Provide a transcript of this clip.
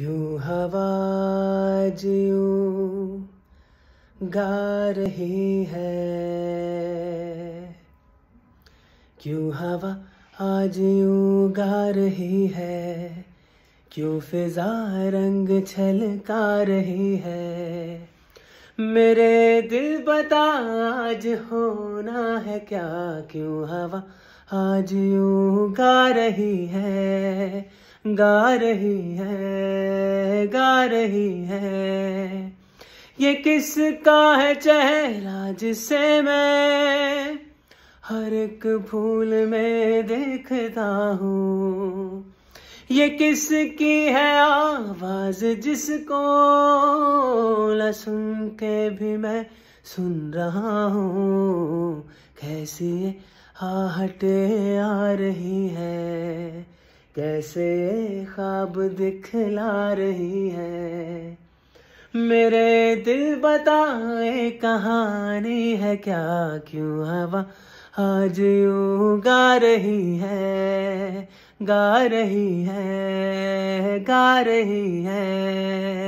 क्यों हवाज गा रही है क्यों हवा आज यूं गा रही है क्यों फिजा रंग छलका रही है मेरे दिल बता आज होना है क्या क्यों हवा आज यूं गा रही है गा रही है गा रही है ये किसका है चेहरा जिसे मैं हर एक फूल में देखता हूँ ये किसकी है आवाज जिसको न सुन के भी मैं सुन रहा हूँ कैसी आहटे आ रही है कैसे ख्वाब दिखला रही है मेरे दिल बताए कहानी है क्या क्यों हवा आज यूं गा रही है गा रही है गा रही है